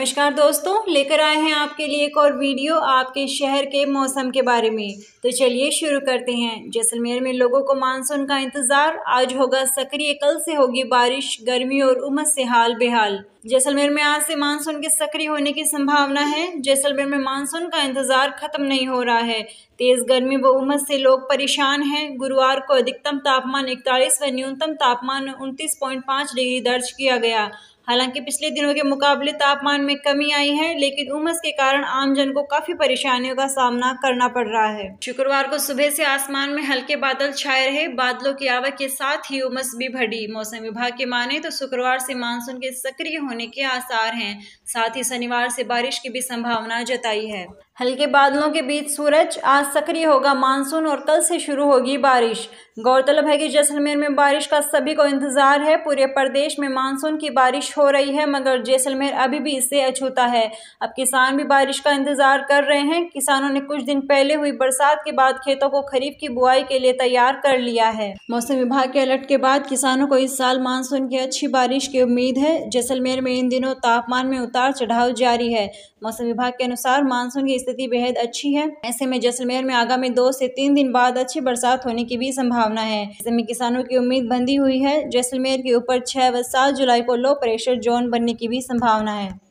नमस्कार दोस्तों लेकर आए हैं आपके लिए एक और वीडियो आपके शहर के मौसम के बारे में तो चलिए शुरू करते हैं जैसलमेर में लोगों को मानसून का इंतजार आज होगा सक्रिय कल से होगी बारिश गर्मी और उमस से हाल बेहाल जैसलमेर में आज से मानसून के सक्रिय होने की संभावना है जैसलमेर में मानसून का इंतजार खत्म नहीं हो रहा है तेज गर्मी व उमस से लोग परेशान हैं गुरुवार को अधिकतम तापमान इकतालीस व न्यूनतम तापमान उनतीस डिग्री दर्ज किया गया हालांकि पिछले दिनों के मुकाबले तापमान में कमी आई है लेकिन उमस के कारण आमजन को काफी परेशानियों का सामना करना पड़ रहा है शुक्रवार को सुबह से आसमान में हल्के बादल छाए रहे बादलों की आवक के साथ ही उमस भी बढ़ी मौसम विभाग के माने तो शुक्रवार से मानसून के सक्रिय होने के आसार हैं साथ ही शनिवार से बारिश की भी संभावना जताई है हल्के बादलों के बीच सूरज आज सक्रिय होगा मानसून और कल से शुरू होगी बारिश गौरतलब है कि जैसलमेर में बारिश का सभी को इंतजार है पूरे प्रदेश में मानसून की बारिश बारिश हो रही है मगर जैसलमेर अभी भी इससे अछूता है अब किसान भी बारिश का इंतज़ार कर रहे हैं किसानों ने कुछ दिन पहले हुई बरसात के बाद खेतों को खरीफ की बुआई के लिए तैयार कर लिया है मौसम विभाग के अलर्ट के बाद किसानों को इस साल मानसून की अच्छी बारिश की उम्मीद है जैसलमेर में इन दिनों तापमान में उतार चढ़ाव जारी है मौसम विभाग के अनुसार मानसून की स्थिति बेहद अच्छी है ऐसे में जैसलमेर में आगामी दो से तीन दिन बाद अच्छी बरसात होने की भी संभावना है ऐसे किसानों की उम्मीद बंधी हुई है जैसलमेर के ऊपर छह व सात जुलाई को लो प्रेशर ग्लेशियर जोन बनने की भी संभावना है